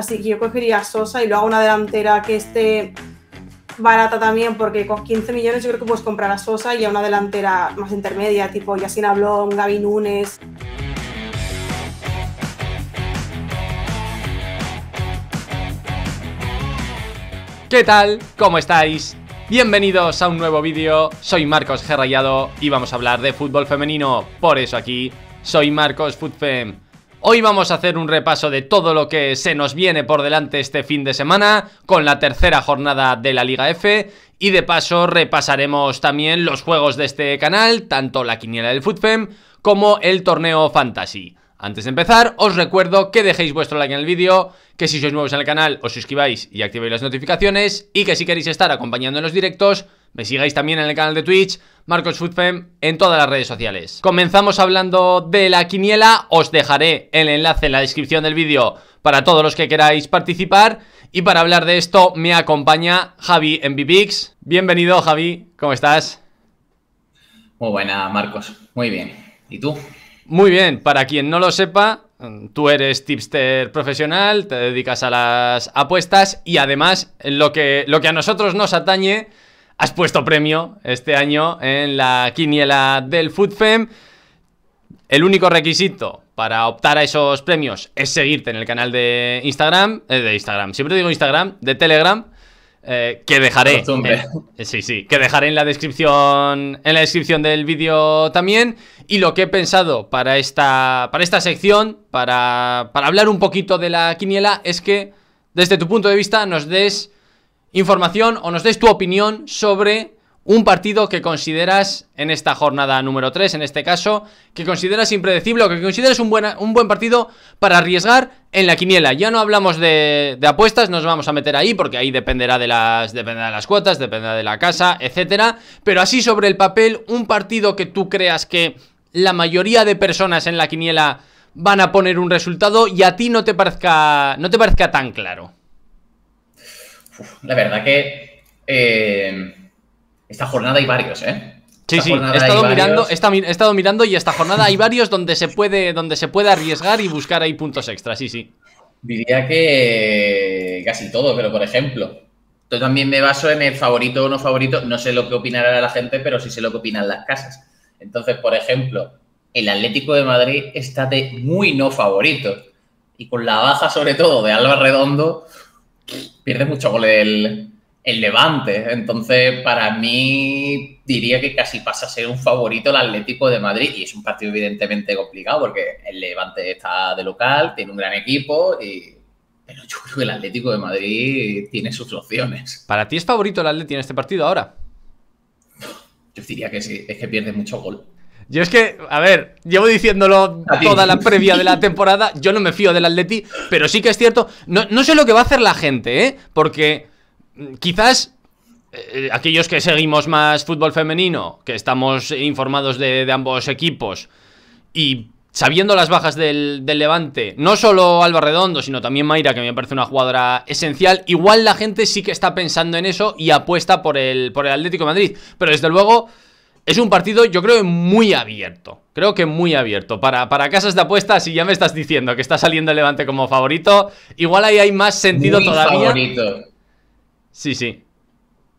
Así que yo cogería a Sosa y luego hago una delantera que esté barata también, porque con 15 millones yo creo que puedes comprar a Sosa y a una delantera más intermedia, tipo Yasina Ablón, Gaby Nunes. ¿Qué tal? ¿Cómo estáis? Bienvenidos a un nuevo vídeo, soy Marcos Gerrayado y vamos a hablar de fútbol femenino, por eso aquí soy Marcos Futfem. Hoy vamos a hacer un repaso de todo lo que se nos viene por delante este fin de semana con la tercera jornada de la Liga F y de paso repasaremos también los juegos de este canal, tanto la quiniela del Footfem como el torneo Fantasy. Antes de empezar, os recuerdo que dejéis vuestro like en el vídeo, que si sois nuevos en el canal os suscribáis y activéis las notificaciones y que si queréis estar acompañando en los directos me sigáis también en el canal de Twitch, Marcos Foodfem, en todas las redes sociales. Comenzamos hablando de la quiniela, os dejaré el enlace en la descripción del vídeo para todos los que queráis participar. Y para hablar de esto me acompaña Javi en Bipix. Bienvenido Javi, ¿cómo estás? Muy buena Marcos, muy bien. ¿Y tú? Muy bien, para quien no lo sepa, Tú eres tipster profesional, te dedicas a las apuestas y además lo que, lo que a nosotros nos atañe has puesto premio este año en la quiniela del Food FoodFem. El único requisito para optar a esos premios es seguirte en el canal de Instagram, eh, de Instagram, siempre digo Instagram, de Telegram, eh, que dejaré. sí, sí, que dejaré en la descripción. En la descripción del vídeo también. Y lo que he pensado para esta. Para esta sección. Para. Para hablar un poquito de la quiniela. Es que. Desde tu punto de vista, nos des información o nos des tu opinión sobre un partido que consideras en esta jornada número 3, en este caso, que consideras impredecible o que consideras un, un buen partido para arriesgar en la quiniela. Ya no hablamos de, de, apuestas, nos vamos a meter ahí porque ahí dependerá de las, dependerá de las cuotas, dependerá de la casa, etc. Pero así sobre el papel, un partido que tú creas que la mayoría de personas en la quiniela van a poner un resultado y a ti no te parezca, no te parezca tan claro la verdad que eh, esta jornada hay varios, ¿eh? Sí, sí, he estado, mirando, y esta jornada hay varios donde se puede donde se puede arriesgar y buscar ahí puntos extra sí, sí. Diría que casi todo, pero por ejemplo, yo también me baso en el favorito o no favorito, no sé lo que opinará la gente, pero sí sé lo que opinan las casas. Entonces, por ejemplo, el Atlético de Madrid está de muy no favorito y con la baja sobre todo de Alba Redondo, pierde mucho gol el, Levante. Entonces, para mí, diría que casi pasa a ser un favorito el Atlético de Madrid. Y es un partido evidentemente complicado porque el Levante está de local, tiene un gran equipo y... Pero yo creo que el Atlético de Madrid tiene sus opciones. ¿Para ti es favorito el Atlético en este partido ahora? Yo diría que sí, es que pierde mucho gol. Yo es que, a ver, llevo diciéndolo toda la previa de la temporada, yo no me fío del Atleti, pero sí que es cierto, no, sé lo que va a hacer la gente, ¿eh? Porque mm, quizás eh, aquellos que seguimos más fútbol femenino, que estamos informados de, ambos equipos, y sabiendo las bajas del, Levante, no solo Alba Redondo, sino también Mayra, que me parece una jugadora esencial, igual la gente sí que está pensando en eso y apuesta por el, por el Atlético Madrid. Pero desde luego... Es un partido, yo creo, muy abierto. Creo que muy abierto. Para, para casas de apuestas, si ya me estás diciendo que está saliendo el Levante como favorito, igual ahí hay más sentido todavía. Sí, sí.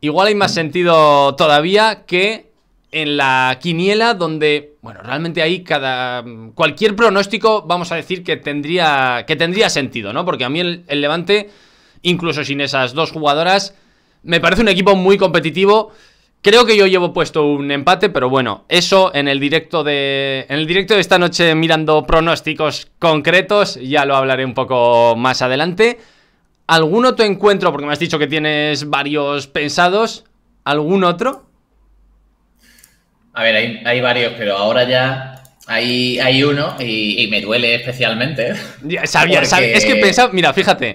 Igual hay más sentido todavía que en la quiniela, donde, bueno, realmente ahí cada. cualquier pronóstico, vamos a decir que tendría. que tendría sentido, ¿no? Porque a mí el Levante, incluso sin esas dos jugadoras, me parece un equipo muy competitivo Creo que yo llevo puesto un empate, pero bueno, eso en el directo de en el directo de esta noche mirando pronósticos concretos, ya lo hablaré un poco más adelante. ¿Algún otro encuentro porque me has dicho que tienes varios pensados? ¿Algún otro? A ver, hay, hay varios, pero ahora ya hay, uno y, me duele especialmente. es que pensaba, mira, fíjate,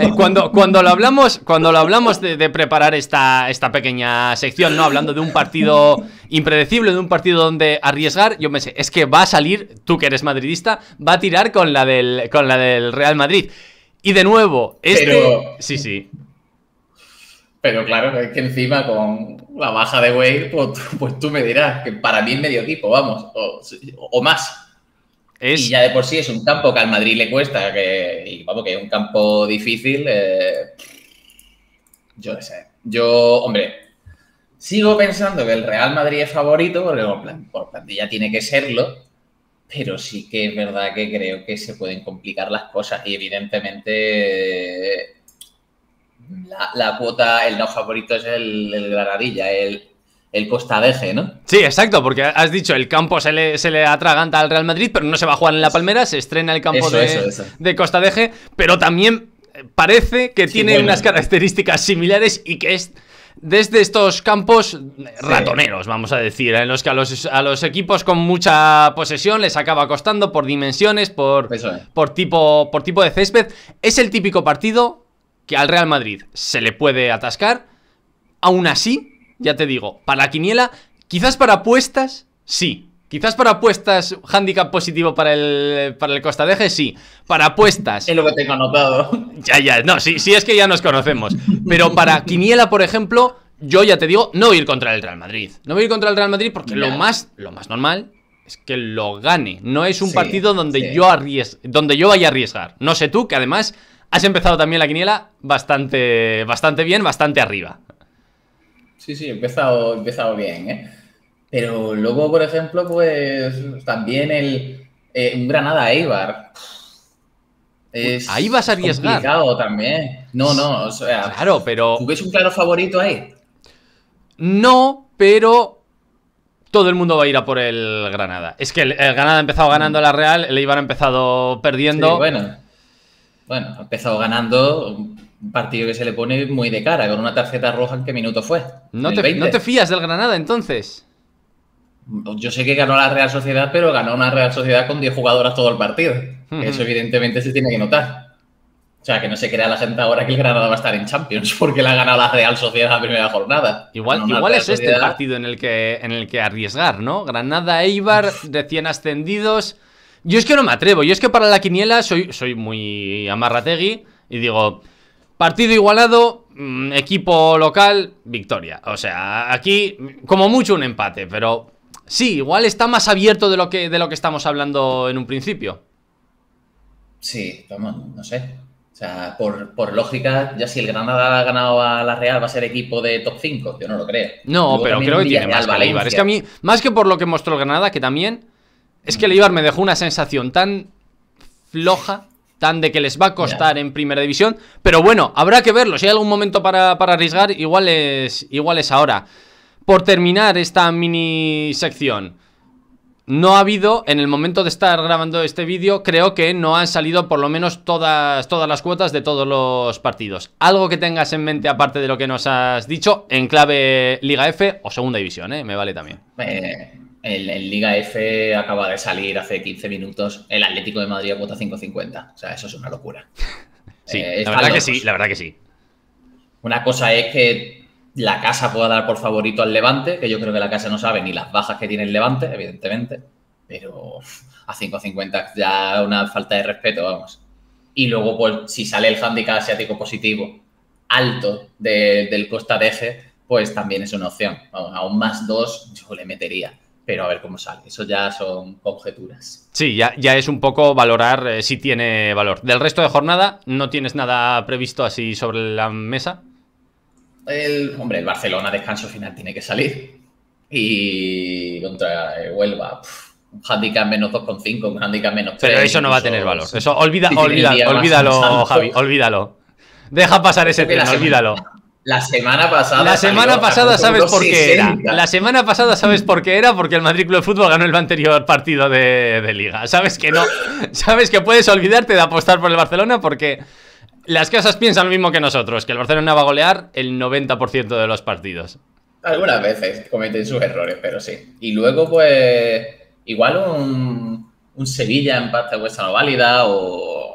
eh, cuando, cuando lo hablamos, cuando lo hablamos de, preparar esta, esta pequeña sección, ¿no? Hablando de un partido impredecible, de un partido donde arriesgar, yo me sé, es que va a salir, tú que eres madridista, va a tirar con la del, con la del Real Madrid. Y de nuevo, este... Sí, sí. Pero claro, es que encima con la baja de Wade, pues, pues, tú me dirás que para mí es medio equipo, vamos, o, más. Y ya de por sí es un campo que al Madrid le cuesta, que, y vamos, que es un campo difícil. Eh, yo no sé. Yo, hombre, sigo pensando que el Real Madrid es favorito, porque por, por plantilla tiene que serlo, pero sí que es verdad que creo que se pueden complicar las cosas y evidentemente la, cuota, el no favorito es el, Granadilla, el, el eje, ¿no? Sí, exacto, porque has dicho el campo se le, atraganta al Real Madrid, pero no se va a jugar en La Palmera, se estrena el campo de, Costa de Eje pero también eh, parece que tiene unas características similares y que es desde estos campos eh, ratoneros, vamos a decir, en los que a los, equipos con mucha posesión les acaba costando por dimensiones, por, por, tipo, por tipo de césped. Es el típico partido que al Real Madrid se le puede atascar. Aún así, ya te digo, para quiniela, quizás para apuestas, sí. Quizás para apuestas, handicap positivo para el, para el Costa sí. Para apuestas. Es lo que he anotado. Ya, ya, no, sí, sí es que ya nos conocemos. Pero para Quiniela, por ejemplo, yo ya te digo, no voy a ir contra el Real Madrid. No voy a ir contra el Real Madrid porque lo más, lo más normal es que lo gane. No es un partido donde, yo donde yo vaya a arriesgar. No sé tú, que además has empezado también la quiniela bastante, bastante bien, bastante arriba. Sí, sí, he empezado, empezado bien, ¿eh? Pero luego, por ejemplo, pues también el eh, un Granada Eibar. Es ahí vas a arriesgar. Complicado también. No, no, o sea. Claro, pero. ¿Tuviste un claro favorito ahí? No, pero todo el mundo va a ir a por el Granada. Es que el, Granada ha empezado ganando la Real, el Eibar ha empezado perdiendo. bueno bueno, ha empezado ganando un partido que se le pone muy de cara, con una tarjeta roja en qué minuto fue. No, te, fías del Granada entonces. Yo sé que ganó la Real Sociedad, pero ganó una Real Sociedad con 10 jugadoras todo el partido. Eso evidentemente se tiene que notar. O sea, que no se crea la gente ahora que el Granada va a estar en Champions porque la ha ganado la Real Sociedad la primera jornada. Igual, igual es este el partido en el, que, en el que arriesgar, ¿no? Granada, e Eibar, recién ascendidos yo es que no me atrevo. Yo es que para la quiniela soy, soy muy amarrategui y digo, partido igualado, mm, equipo local, victoria. O sea, aquí como mucho un empate, pero sí, igual está más abierto de lo que, de lo que estamos hablando en un principio. Sí, vamos, no sé. O sea, por, lógica, ya si el Granada ha ganado a la Real, va a ser equipo de top 5. Yo no lo creo. No, pero creo que tiene más que Es que a mí, más que por lo que mostró el Granada, que también, es que el Ibar me dejó una sensación tan floja, tan de que les va a costar en primera división. Pero bueno, habrá que verlo. Si hay algún momento para, arriesgar, igual es, ahora. Por terminar esta mini sección, no ha habido, en el momento de estar grabando este vídeo, creo que no han salido por lo menos todas, todas las cuotas de todos los partidos. Algo que tengas en mente aparte de lo que nos has dicho en clave Liga F o Segunda División, ¿eh? me vale también. Eh, el, Liga F acaba de salir hace 15 minutos. El Atlético de Madrid cuota 5.50. O sea, eso es una locura. Sí, eh, la verdad que sí, la verdad que sí. Una cosa es que la casa pueda dar por favorito al Levante, que yo creo que la casa no sabe ni las bajas que tiene el Levante, evidentemente. Pero a 5.50 ya una falta de respeto, vamos. Y luego, pues, si sale el handicap asiático positivo alto del Costa de F, pues también es una opción. Vamos, a un más dos yo le metería pero a ver cómo sale. Eso ya son conjeturas. Sí, ya, ya es un poco valorar eh, si tiene valor. ¿Del resto de jornada no tienes nada previsto así sobre la mesa? El, hombre, el Barcelona descanso final tiene que salir. Y contra eh, Huelva, un handicap menos 2,5, un handicap menos 3. Pero eso no va a tener valor. Eso, olvida, olvídalo, Javi, olvídalo. Deja pasar ese tren, olvídalo. La semana pasada. La semana pasada sabes por qué era. La semana pasada sabes por qué era, porque el Madrid Club de Fútbol ganó el anterior partido de, Liga. Sabes que no. sabes que puedes olvidarte de apostar por el Barcelona porque las casas piensan lo mismo que nosotros, que el Barcelona va a golear el 90% de los partidos. Algunas veces cometen sus errores, pero sí. Y luego, pues, igual un, un Sevilla empate a cuesta no válida o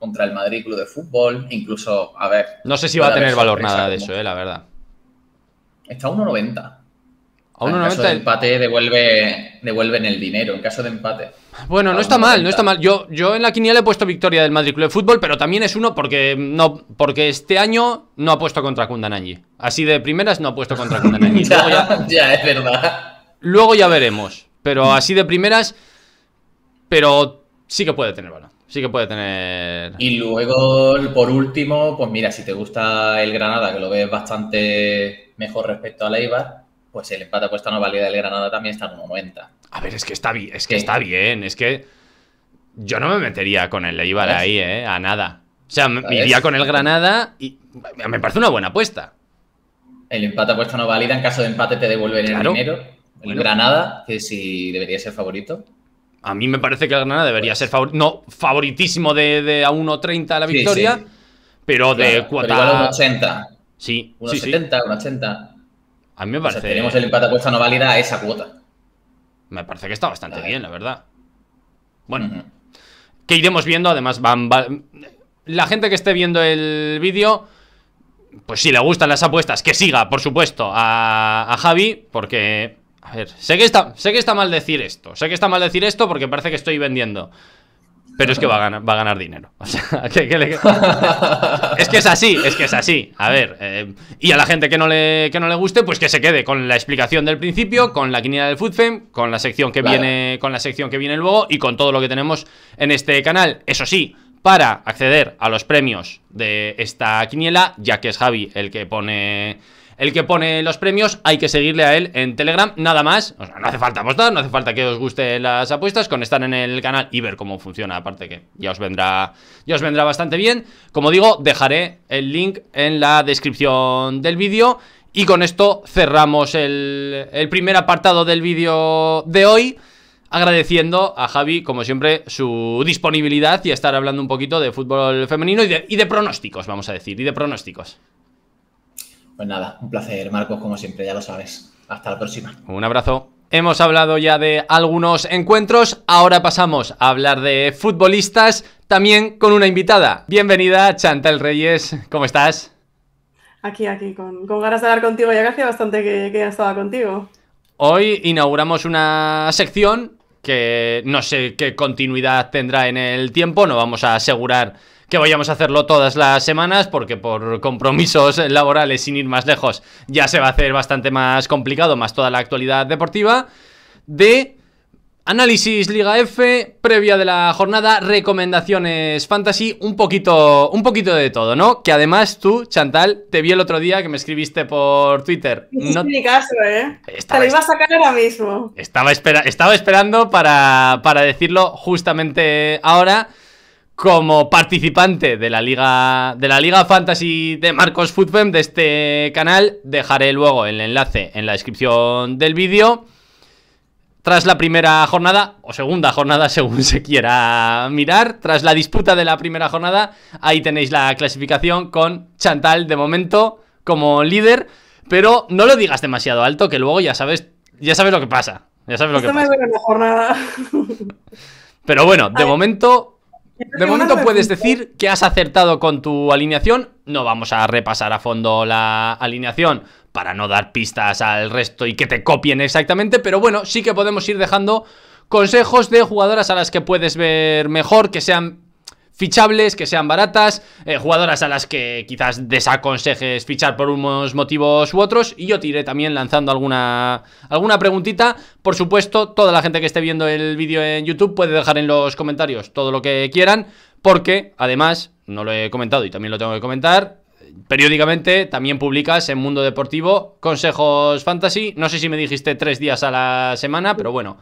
contra el Madrid Club de Fútbol, incluso, a ver... No sé si va a tener valor nada de eso, eh, la verdad. Está a 1,90. A 1,90. En caso de empate devuelve, devuelven el dinero, en caso de empate. Bueno, no está mal, no está mal. Yo, yo en la quiniela he puesto victoria del Madrid Club de Fútbol, pero también es uno porque no porque este año no ha puesto contra Kundananji. Así de primeras no ha puesto contra Kundananji. ya, es verdad. Luego ya veremos, pero así de primeras, pero sí que puede tener valor sí que puede tener. Y luego, por último, pues mira, si te gusta el Granada, que lo ves bastante mejor respecto al Eibar, pues el empate apuesta no válida del Granada también está en 90. A ver, es que está bien, es que está bien, es que yo no me metería con el Eibar ahí, eh, a nada. O sea, me iría con el Granada y me parece una buena apuesta. El empate apuesta no válida, en caso de empate te devuelven el dinero. El Granada, que sí debería ser favorito. A mí me parece que el Granada debería pues. ser favor, no, favoritísimo de, de a 1.30 la victoria, pero de cuota. Pero igual a 1.80. Sí. 1.70, 1.80. A mí me parece. tenemos el empate apuesta no válida a esa cuota. Me parece que está bastante bien, la verdad. Bueno, que iremos viendo. Además, la gente que esté viendo el vídeo, pues si le gustan las apuestas, que siga, por supuesto, a Javi, porque a ver, sé que, está, sé que está mal decir esto. Sé que está mal decir esto porque parece que estoy vendiendo. Pero es que va a ganar, dinero. O sea, que, es que es así, es que es así. A ver, eh, y a la gente que no, le, que no le guste, pues que se quede con la explicación del principio, con la quiniela del FoodFame, con la sección que viene, con la sección que viene luego y con todo lo que tenemos en este canal. Eso sí, para acceder a los premios de esta quiniela, ya que es Javi el que pone el que pone los premios, hay que seguirle a él en Telegram, nada más. no hace falta apostar, no hace falta que os guste las apuestas, con estar en el canal y ver cómo funciona, aparte que ya os vendrá, ya os vendrá bastante bien. Como digo, dejaré el link en la descripción del vídeo. Y con esto cerramos el, primer apartado del vídeo de hoy agradeciendo a Javi, como siempre, su disponibilidad y estar hablando un poquito de fútbol femenino y de, pronósticos, vamos a decir, y de pronósticos. Pues nada, un placer, Marcos, como siempre, ya lo sabes. Hasta la próxima. Un abrazo. Hemos hablado ya de algunos encuentros, ahora pasamos a hablar de futbolistas, también con una invitada. Bienvenida, Chantal Reyes, ¿cómo estás? Aquí, aquí, con, ganas de hablar contigo, ya que hacía bastante que, que estaba contigo. Hoy inauguramos una sección que no sé qué continuidad tendrá en el tiempo, no vamos a asegurar que vayamos a hacerlo todas las semanas, porque por compromisos laborales, sin ir más lejos, ya se va a hacer bastante más complicado, más toda la actualidad deportiva, de análisis Liga F, previa de la jornada, recomendaciones fantasy, un poquito, un poquito de todo, ¿no? Que además tú, Chantal, te vi el otro día que me escribiste por Twitter. No mi caso, ¿eh? te lo iba a sacar ahora mismo. Estaba, estaba esperando para, para decirlo justamente ahora como participante de la Liga de la Liga Fantasy de Marcos Futbem de este canal, dejaré luego el enlace en la descripción del vídeo. Tras la primera jornada, o segunda jornada según se quiera mirar, tras la disputa de la primera jornada, ahí tenéis la clasificación con Chantal de momento como líder, pero no lo digas demasiado alto que luego ya sabes, ya sabes lo que pasa. Ya sabes lo Pero bueno, de momento de momento puedes decir que has acertado con tu alineación. No vamos a repasar a fondo la alineación para no dar pistas al resto y que te copien exactamente, pero bueno, sí que podemos ir dejando consejos de jugadoras a las que puedes ver mejor, que sean fichables, que sean baratas, eh, jugadoras a las que quizás desaconsejes fichar por unos motivos u otros. Y yo te iré también lanzando alguna, alguna preguntita. Por supuesto, toda la gente que esté viendo el vídeo en YouTube puede dejar en los comentarios todo lo que quieran, porque además, no lo he comentado y también lo tengo que comentar. Periódicamente también publicas en Mundo Deportivo consejos fantasy. No sé si me dijiste tres días a la semana, pero bueno,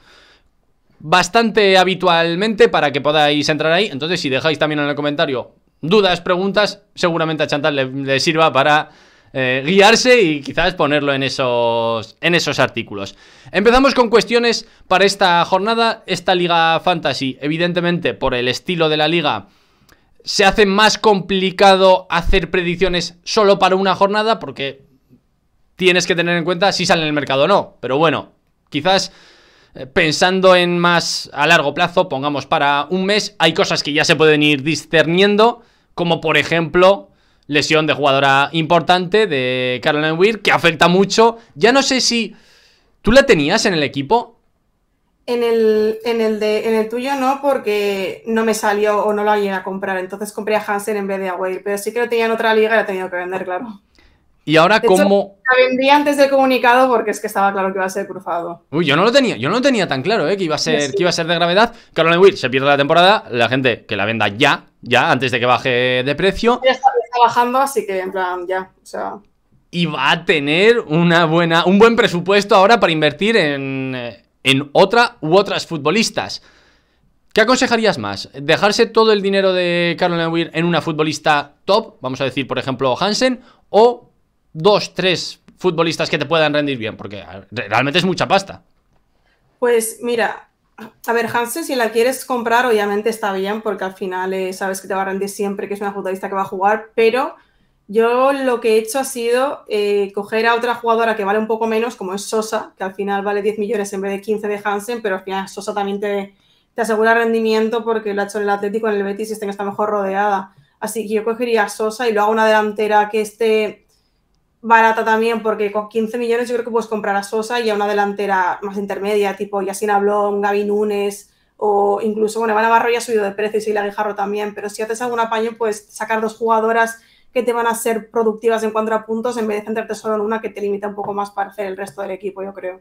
bastante habitualmente para que podáis entrar ahí. Entonces, si dejáis también en el comentario dudas, preguntas, seguramente a Chantal le, sirva para eh, guiarse y quizás ponerlo en esos, en esos artículos. Empezamos con cuestiones para esta jornada. Esta Liga Fantasy, evidentemente, por el estilo de la liga, se hace más complicado hacer predicciones solo para una jornada porque tienes que tener en cuenta si sale en el mercado o no. Pero bueno, quizás eh, pensando en más a largo plazo, pongamos para un mes, hay cosas que ya se pueden ir discerniendo, como por ejemplo lesión de jugadora importante de Caroline Weir, que afecta mucho. Ya no sé si... ¿Tú la tenías en el equipo? En el, en el, de, en el tuyo no, porque no me salió o no lo alguien a comprar. Entonces compré a Hansen en vez de a Weir, pero sí que lo tenía en otra liga y lo he tenido que vender, claro. Y ahora, ¿cómo...? la vendí antes del comunicado porque es que estaba claro que iba a ser cruzado. Uy, yo no lo tenía, yo no lo tenía tan claro, ¿eh? Que iba a ser, que iba a ser de gravedad. Caroline Weir se pierde la temporada, la gente que la venda ya, ya, antes de que baje de precio. Ya está, bajando, así que en plan, ya, o sea... Y va a tener una buena, un buen presupuesto ahora para invertir en, en otra u otras futbolistas. ¿Qué aconsejarías más? ¿Dejarse todo el dinero de Caroline Weir en una futbolista top? Vamos a decir, por ejemplo, Hansen. ¿O dos, tres futbolistas que te puedan rendir bien? Porque realmente es mucha pasta. Pues mira, a ver, Hansen, si la quieres comprar, obviamente está bien, porque al final eh, sabes que te va a rendir siempre, que es una futbolista que va a jugar, pero yo lo que he hecho ha sido eh, coger a otra jugadora que vale un poco menos, como es Sosa, que al final vale 10 millones en vez de 15 de Hansen, pero al final Sosa también te, te asegura rendimiento porque lo ha hecho en el Atlético, en el Betis, y está mejor rodeada. Así que yo cogería a Sosa y lo hago una delantera que esté barata también, porque con 15 millones yo creo que puedes comprar a Sosa y a una delantera más intermedia, tipo Yasina Blon, Gaby Núñez, o incluso, bueno, Van Navarro ya ha subido de precio y la Guijarro también, pero si haces algún apaño, pues sacar dos jugadoras que te van a ser productivas en cuanto a puntos en vez de centrarte solo en una que te limita un poco más para hacer el resto del equipo, yo creo.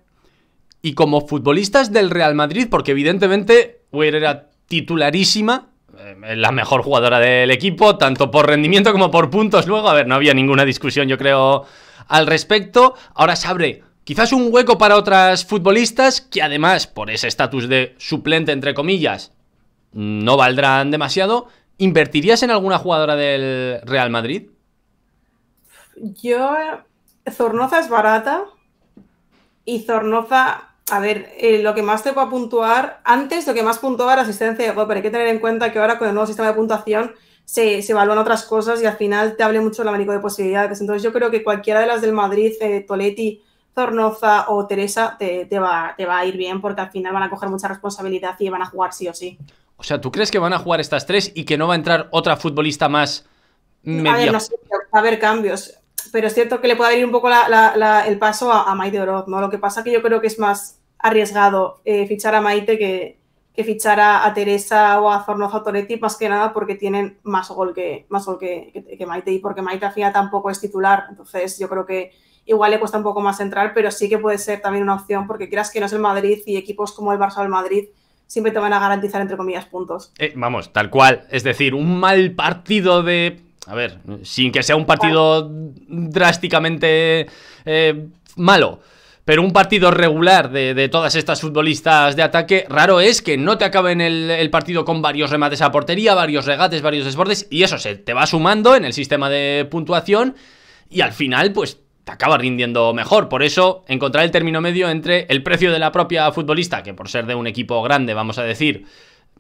Y como futbolistas del Real Madrid, porque evidentemente Weir era titularísima eh, la mejor jugadora del equipo, tanto por rendimiento como por puntos luego. A ver, no había ninguna discusión, yo creo, al respecto. Ahora se abre quizás un hueco para otras futbolistas que además, por ese estatus de suplente, entre comillas, no valdrán demasiado. ¿Invertirías en alguna jugadora del Real Madrid? Yo... Eh, Zornoza es barata y Zornoza a ver, eh, lo que más te va a puntuar, antes lo que más puntuaba era asistencia de pero hay que tener en cuenta que ahora con el nuevo sistema de puntuación se, evalúan otras cosas y al final te hable mucho el abanico de posibilidades. Entonces yo creo que cualquiera de las del Madrid, Toleti, eh, Toletti, Zornoza o Teresa, te, te, va, a ir bien porque al final van a coger mucha responsabilidad y van a jugar sí o sí. O sea, ¿tú crees que van a jugar estas tres y que no va a entrar otra futbolista más media? A ver, no sé, va a haber cambios, pero es cierto que le puede abrir un poco el paso a, a Maite Oroz, ¿no? Lo que pasa que yo creo que es más arriesgado eh, fichar a Maite que, que, fichar a, Teresa o a Zornoza Toretti, más que nada porque tienen más gol que, más gol que, Maite y porque Maite al final tampoco es titular. Entonces yo creo que igual le cuesta un poco más entrar, pero sí que puede ser también una opción porque creas que no es el Madrid y equipos como el Barça o Madrid siempre te van a garantizar, entre comillas, puntos. Eh, vamos, tal cual. Es decir, un mal partido de... A ver, sin que sea un partido drásticamente eh, malo pero un partido regular de, todas estas futbolistas de ataque, raro es que no te acaben en el, partido con varios remates a portería, varios regates, varios desbordes, y eso se te va sumando en el sistema de puntuación, y al final, pues te acaba rindiendo mejor. Por eso, encontrar el término medio entre el precio de la propia futbolista, que por ser de un equipo grande, vamos a decir,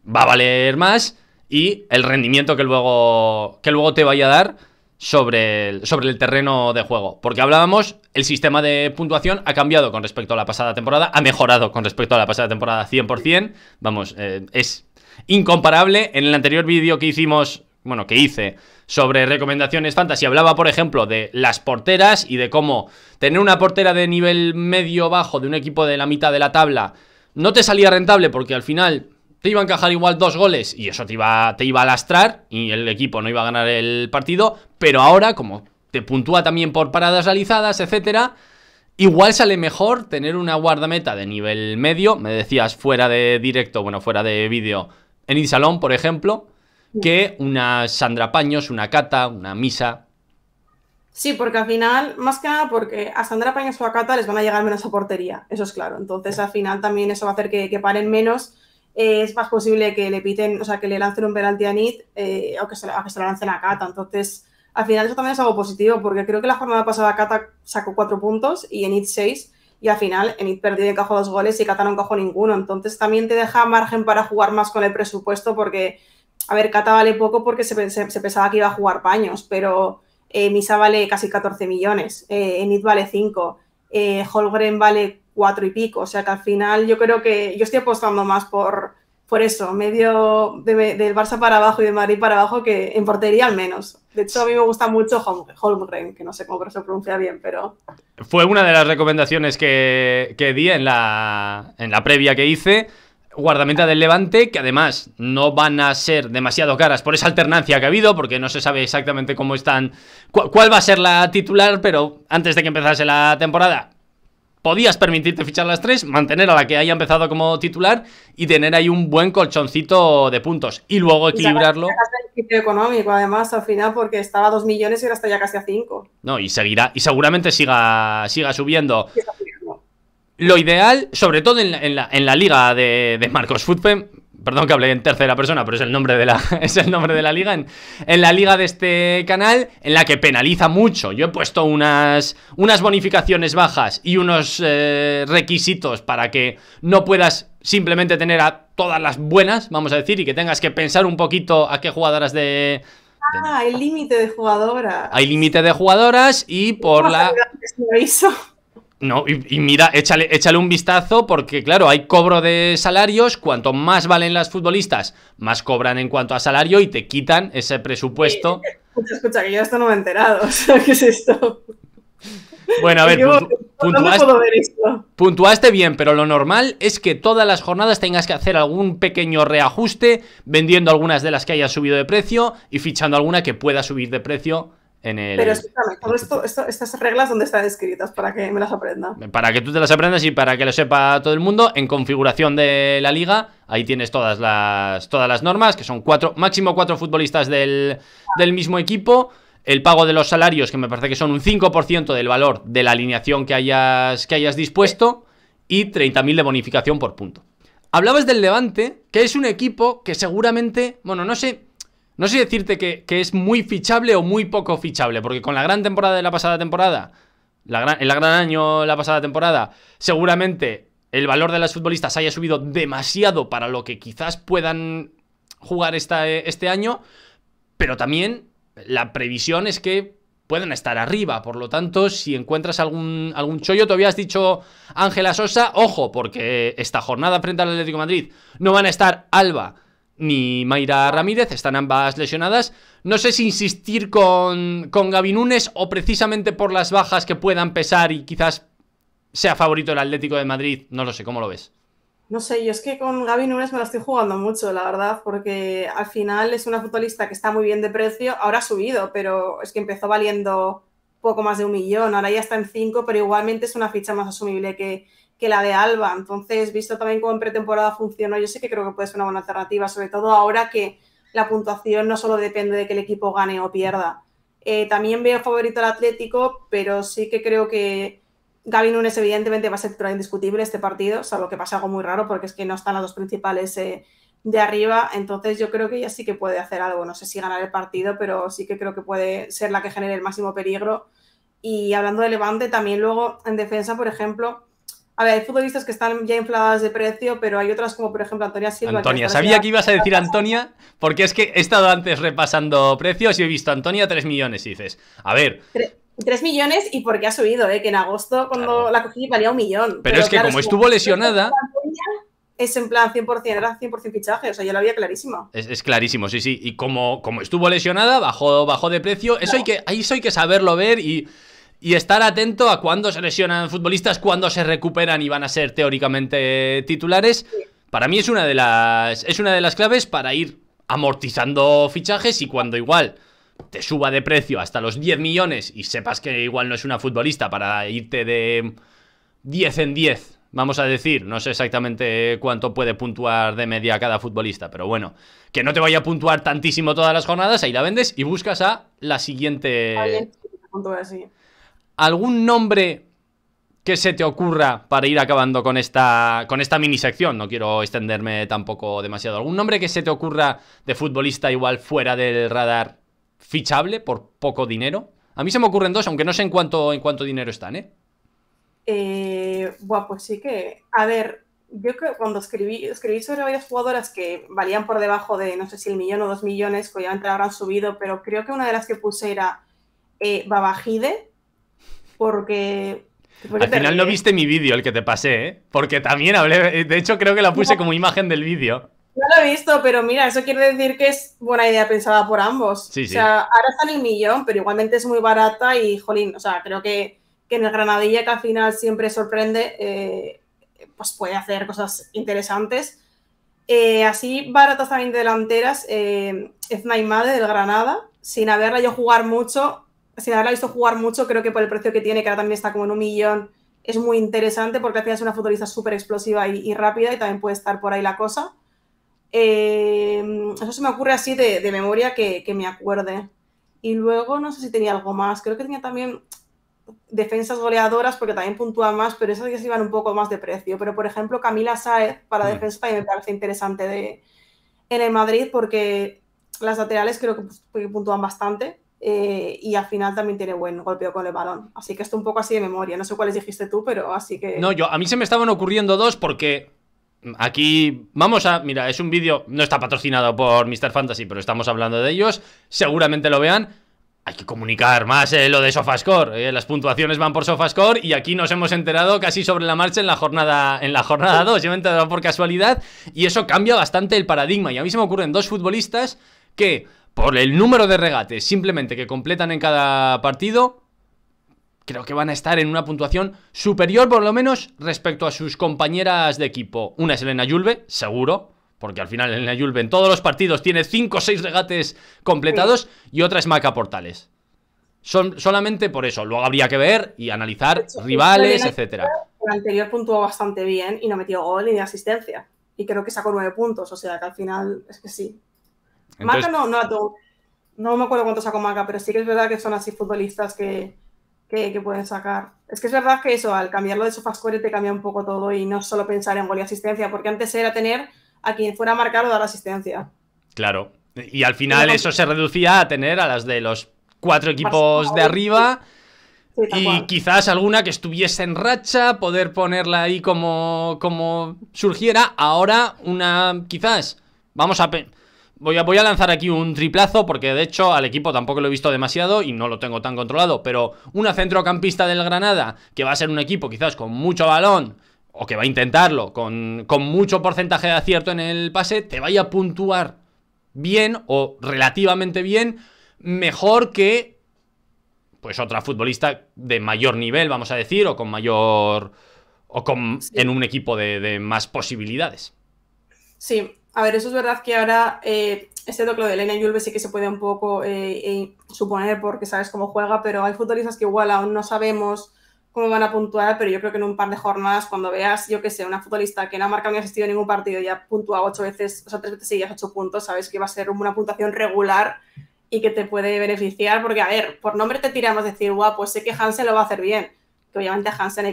va a valer más, y el rendimiento que luego, que luego te vaya a dar sobre el, sobre el terreno de juego. Porque hablábamos, el sistema de puntuación ha cambiado con respecto a la pasada temporada, ha mejorado con respecto a la pasada temporada 100%. Vamos, eh, es incomparable. En el anterior vídeo que hicimos, bueno, que hice sobre recomendaciones fantasy, hablaba, por ejemplo, de las porteras y de cómo tener una portera de nivel medio-bajo de un equipo de la mitad de la tabla no te salía rentable porque al final iba a encajar igual dos goles y eso te iba, te iba a lastrar y el equipo no iba a ganar el partido, pero ahora como te puntúa también por paradas realizadas, etcétera, Igual sale mejor tener una guardameta de nivel medio, me decías fuera de directo, bueno, fuera de vídeo, en el salón, por ejemplo, que una Sandra Paños, una Cata, una Misa. Sí, porque al final, más que nada, porque a Sandra Paños o a Cata les van a llegar menos a portería, eso es claro. Entonces, al final también eso va a hacer que, que paren menos es más posible que le piten, o sea, que le lancen un penalti a Nid eh, o que se, lo lancen a Kata. Entonces, al final eso también es algo positivo, porque creo que la jornada pasada Kata sacó cuatro puntos y Nid seis, y al final Enid perdió y encajó dos goles y Cata no encajó ninguno. Entonces, también te deja margen para jugar más con el presupuesto, porque, a ver, Kata vale poco porque se, pensaba que iba a jugar paños, pero eh, Misa vale casi 14 millones, eh, Enid vale 5. Holgren vale cuatro y pico. O sea que al final yo creo que yo estoy apostando más por, por eso, medio de, del Barça para abajo y de Madrid para abajo que en portería al menos. De hecho, a mí me gusta mucho Holmgren, que no sé cómo se pronuncia bien, pero... Fue una de las recomendaciones que, que di en la, en la previa que hice guardameta del Levante, que además no van a ser demasiado caras por esa alternancia que ha habido, porque no se sabe exactamente cómo están, cuál va a ser la titular, pero antes de que empezase la temporada, podías permitirte fichar las tres, mantener a la que haya empezado como titular y tener ahí un buen colchoncito de puntos y luego equilibrarlo. Y económico, además, al final, porque estaba a 2 millones y ahora está ya casi a cinco. No, y seguirá, y seguramente siga, siga subiendo. Lo ideal, sobre todo en la, en la, liga de, de Marcos Futpen, Perdón que hablé en tercera persona, pero es el nombre de la, es el nombre de la liga. En, en, la liga de este canal, en la que penaliza mucho. Yo he puesto unas, unas bonificaciones bajas y unos eh, requisitos para que no puedas simplemente tener a todas las buenas, vamos a decir, y que tengas que pensar un poquito a qué jugadoras de, Ah, el límite de jugadoras. Hay límite de jugadoras y por la. No, y, mira, échale, un vistazo porque, claro, hay cobro de salarios, cuanto más valen las futbolistas, más cobran en cuanto a salario y te quitan ese presupuesto. Eh, escucha, que yo esto no me he enterado, ¿qué es esto? Bueno, a ver, puntuaste, puntuaste, bien, pero lo normal es que todas las jornadas tengas que hacer algún pequeño reajuste, vendiendo algunas de las que hayas subido de precio y fichando alguna que pueda subir de precio pero escúchame, estas reglas, ¿dónde están escritas para que me las aprenda? Para que tú te las aprendas y para que lo sepa todo el mundo, en configuración de la liga, ahí tienes todas las, todas las normas, que son cuatro, máximo cuatro futbolistas del, del mismo equipo el pago de los salarios, que me parece que son un 5% del valor de la alineación que hayas, que hayas dispuesto, y 30.000 de bonificación por punto. Hablabas del Levante, que es un equipo que seguramente, bueno, no sé no sé decirte que, es muy fichable o muy poco fichable, porque con la gran temporada de la pasada temporada, la gran, la gran año la pasada temporada, seguramente el valor de las futbolistas haya subido demasiado para lo que quizás puedan jugar esta, este año, pero también la previsión es que pueden estar arriba. Por lo tanto, si encuentras algún, algún chollo, te has dicho Ángela Sosa, ojo, porque esta jornada frente al Atlético Madrid no van a estar Alba ni Mayra Ramírez, están ambas lesionadas. No sé si insistir con, con Gaby Núñez o precisamente por las bajas que puedan pesar y quizás sea favorito el Atlético de Madrid, no lo sé, ¿cómo lo ves? No sé, yo es que con Gaby Nunes me lo estoy jugando mucho, la verdad, porque al final es una futbolista que está muy bien de precio, ahora ha subido, pero es que empezó valiendo poco más de un millón, ahora ya está en cinco, pero igualmente es una ficha más asumible que, que la de Alba. Entonces, visto también cómo en pretemporada funcionó, yo sé que creo que puede ser una buena alternativa, sobre todo ahora que la puntuación no solo depende de que el equipo gane o pierda. Eh, también veo favorito al Atlético, pero sí que creo que Gaby Nunes evidentemente va a ser titular indiscutible este partido, salvo que pase algo muy raro porque es que no están las dos principales eh, de arriba, entonces yo creo que ella sí que puede hacer algo, no sé si ganar el partido, pero sí que creo que puede ser la que genere el máximo peligro. Y hablando de Levante, también luego en defensa, por ejemplo, a ver, hay futbolistas que están ya infladas de precio, pero hay otras como por ejemplo Antonia Silva. Antonia, sabía que ibas a decir Antonia, porque es que he estado antes repasando precios y he visto Antonia 3 millones dices, a ver... 3 millones y porque ha subido, ¿eh? que en agosto cuando la cogí valía un millón. Pero, es que como estuvo lesionada... Es en plan 100%, era 100% fichaje, o sea, ya lo había clarísimo. Es, clarísimo, sí, sí. Y como, como estuvo lesionada, bajó, bajó de precio. Eso, hay que, eso hay que saberlo ver y y estar atento a cuándo se lesionan futbolistas, cuándo se recuperan y van a ser teóricamente eh, titulares. Para mí es una de las es una de las claves para ir amortizando fichajes y cuando igual te suba de precio hasta los 10 millones y sepas que igual no es una futbolista para irte de 10 en 10, vamos a decir, no sé exactamente cuánto puede puntuar de media cada futbolista, pero bueno, que no te vaya a puntuar tantísimo todas las jornadas, ahí la vendes y buscas a la siguiente ¿Algún nombre que se te ocurra para ir acabando con esta, con esta mini sección. No quiero extenderme tampoco demasiado. ¿Algún nombre que se te ocurra de futbolista igual fuera del radar fichable por poco dinero? A mí se me ocurren dos, aunque no sé en cuánto, en cuánto dinero están, ¿eh? eh bueno, pues sí que. A ver, yo creo que cuando escribí, sobre varias jugadoras que valían por debajo de, no sé si el millón o dos millones, que pues obviamente habrán subido, pero creo que una de las que puse era eh, Babajide porque... Al final no viste mi vídeo, el que te pasé, ¿eh? Porque también hablé, de hecho creo que la puse como imagen del vídeo. No lo he visto, pero mira, eso quiere decir que es buena idea pensada por ambos. ahora está en el millón, pero igualmente es muy barata y, jolín, o sea, creo que, que en el Granadilla, que al final siempre sorprende, eh, pues puede hacer cosas interesantes. Eh, así, baratas también delanteras, eh, es Naimade del Granada, sin haberla yo jugar mucho, se he visto jugar mucho, creo que por el precio que tiene, que ahora también está como en un millón, es muy interesante porque al una futbolista súper explosiva y, rápida y también puede estar por ahí la cosa. Em, eso se me ocurre así de, memoria que, me acuerde. Y luego no sé si tenía algo más, creo que tenía también defensas goleadoras porque también puntúan más, pero esas ya se iban un poco más de precio. Pero por ejemplo, Camila Saez para mm. defensa también me parece interesante en el Madrid porque las laterales creo que pues, puntúan bastante eh, y al final también tiene buen golpeo con el balón. Así que esto un poco así de memoria. No sé cuáles dijiste tú, pero así que. No, yo, a mí se me estaban ocurriendo dos porque. Aquí vamos a. Mira, es un vídeo. No está patrocinado por Mr. Fantasy, pero estamos hablando de ellos. Seguramente lo vean. Hay que comunicar más eh, lo de Sofascore. Eh, las puntuaciones van por Sofascore y aquí nos hemos enterado casi sobre la marcha en la jornada en la jornada 2. Yo me he enterado por casualidad y eso cambia bastante el paradigma. Y a mí se me ocurren dos futbolistas que por el número de regates simplemente que completan en cada partido, creo que van a estar en una puntuación superior por lo menos respecto a sus compañeras de equipo. Una es Elena Yulbe, seguro, porque al final Elena Yulbe en todos los partidos tiene 5 o 6 regates completados y otra es Maca Portales. Son, solamente por eso, luego habría que ver y analizar rivales, etcétera. El anterior puntuó bastante bien y no metió gol ni asistencia. Y creo que sacó nueve puntos, o sea que al final es que sí, no, no, no, no me acuerdo cuánto sacó Maca, pero sí que es verdad que son así futbolistas que, que, pueden sacar. Es que es verdad que eso, al cambiarlo de SofaScore te cambia un poco todo y no solo pensar en gol y asistencia, porque antes era tener a quien fuera a marcar o dar asistencia. Claro, y al final eso se reducía a tener a las de los cuatro equipos de arriba y quizás alguna que estuviese en racha, poder ponerla ahí como, como surgiera. Ahora una, quizás, vamos a... Voy a, lanzar aquí un triplazo porque de hecho al equipo tampoco lo he visto demasiado y no lo tengo tan controlado, pero una centrocampista del Granada, que va a ser un equipo quizás con mucho balón, o que va a intentarlo, con, mucho porcentaje de acierto en el pase, te vaya a puntuar bien o relativamente bien, mejor que pues otra futbolista de mayor nivel, vamos a decir, o con mayor o con, en un equipo de, de más posibilidades. Sí, a ver, eso es verdad que ahora eh, este lo de Elena Yulbe sí que se puede un poco eh, eh, suponer porque sabes cómo juega, pero hay futbolistas que igual aún no sabemos cómo van a puntuar, pero yo creo que en un par de jornadas, cuando veas, yo que sé, una futbolista que no ha marcado ni asistido en ningún partido, y ya puntuado ocho veces, o sea, tres veces y ya ocho puntos, sabes que va a ser una puntuación regular y que te puede beneficiar, porque a ver, por nombre te tiramos decir, guau, pues sé que Hansen lo va a hacer bien, que obviamente a Hansen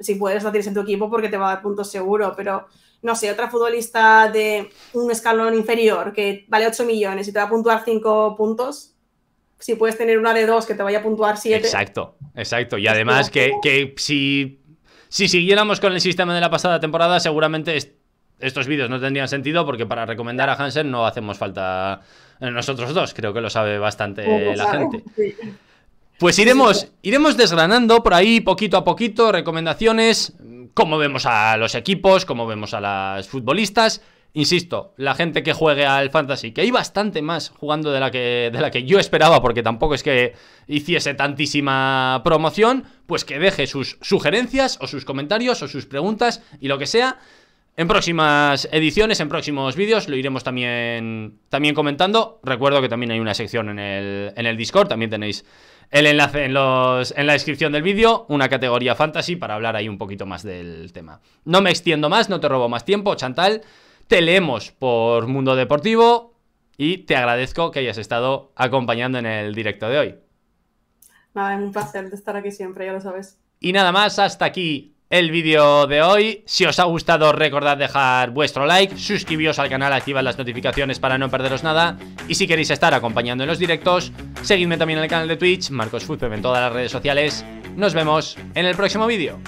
si puedes la en tu equipo porque te va a dar puntos seguro, pero no sé, otra futbolista de un escalón inferior que vale 8 millones y te va a puntuar 5 puntos, si puedes tener una de dos que te vaya a puntuar 7. Exacto, exacto. Y además que, que si, si siguiéramos con el sistema de la pasada temporada, seguramente estos vídeos no tendrían sentido porque para recomendar a Hansen no hacemos falta eh, nosotros dos. Creo que lo sabe bastante la gente. Pues iremos, iremos desgranando por ahí poquito a poquito recomendaciones, cómo vemos a los equipos, cómo vemos a las futbolistas. Insisto, la gente que juegue al fantasy, que hay bastante más jugando de la que, de la que yo esperaba, porque tampoco es que hiciese tantísima promoción, pues que deje sus sugerencias o sus comentarios o sus preguntas y lo que sea. En próximas ediciones, en próximos vídeos, lo iremos también, también comentando. Recuerdo que también hay una sección en el, en el Discord, también tenéis el enlace en, los, en la descripción del vídeo, una categoría fantasy para hablar ahí un poquito más del tema. No me extiendo más, no te robo más tiempo, Chantal. Te leemos por Mundo Deportivo y te agradezco que hayas estado acompañando en el directo de hoy. Nada, es un placer de estar aquí siempre, ya lo sabes. Y nada más, hasta aquí el vídeo de hoy. Si os ha gustado, recordad dejar vuestro like, suscribiros al canal, activad las notificaciones para no perderos nada. Y si queréis estar acompañando en los directos, seguidme también en el canal de Twitch, Marcos en todas las redes sociales. Nos vemos en el próximo vídeo.